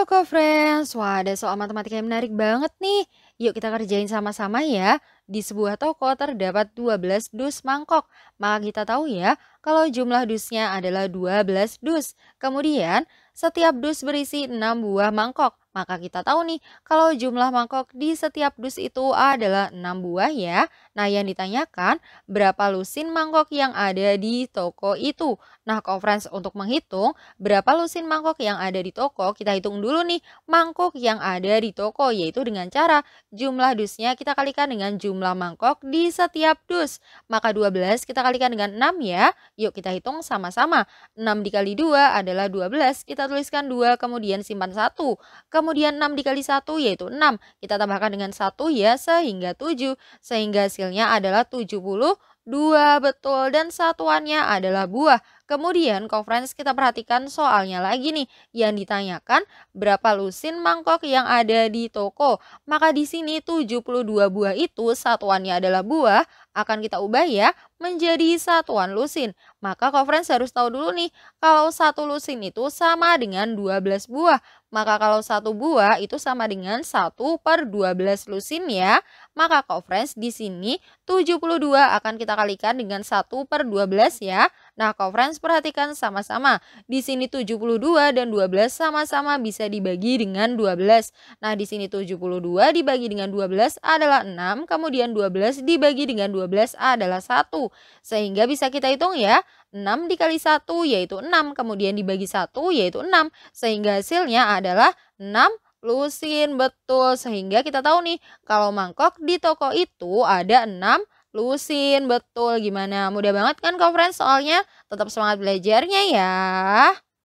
Halo friends wah ada soal matematika yang menarik banget nih. Yuk kita kerjain sama-sama ya. Di sebuah toko terdapat 12 dus mangkok. Maka kita tahu ya, kalau jumlah dusnya adalah 12 dus. Kemudian, setiap dus berisi 6 buah mangkok. Maka kita tahu nih kalau jumlah mangkok di setiap dus itu adalah 6 buah ya. Nah yang ditanyakan berapa lusin mangkok yang ada di toko itu. Nah conference untuk menghitung berapa lusin mangkok yang ada di toko kita hitung dulu nih mangkok yang ada di toko yaitu dengan cara jumlah dusnya kita kalikan dengan jumlah mangkok di setiap dus. Maka 12 kita kalikan dengan 6 ya. Yuk kita hitung sama-sama. 6 dikali 2 adalah 12. Kita tuliskan 2 kemudian simpan 1. Kemudian kemudian 6 dikali 1 yaitu 6. Kita tambahkan dengan 1 ya sehingga 7. Sehingga hasilnya adalah 72 betul dan satuannya adalah buah. Kemudian conference kita perhatikan soalnya lagi nih yang ditanyakan berapa lusin mangkok yang ada di toko. Maka di sini 72 buah itu satuannya adalah buah akan kita ubah ya menjadi satuan lusin. Maka conference harus tahu dulu nih, kalau satu lusin itu sama dengan 12 buah. Maka kalau satu buah itu sama dengan 1 per 12 lusin ya. Maka conference di sini 72 akan kita kalikan dengan 1 per 12 ya. Nah, kau friends perhatikan sama-sama. Di sini 72 dan 12 sama-sama bisa dibagi dengan 12. Nah, di sini 72 dibagi dengan 12 adalah 6, kemudian 12 dibagi dengan 12 adalah 1. Sehingga bisa kita hitung ya. 6 dikali 1 yaitu 6, kemudian dibagi 1 yaitu 6. Sehingga hasilnya adalah 6 lusin betul sehingga kita tahu nih kalau mangkok di toko itu ada 6 lusin betul gimana mudah banget kan conference soalnya tetap semangat belajarnya ya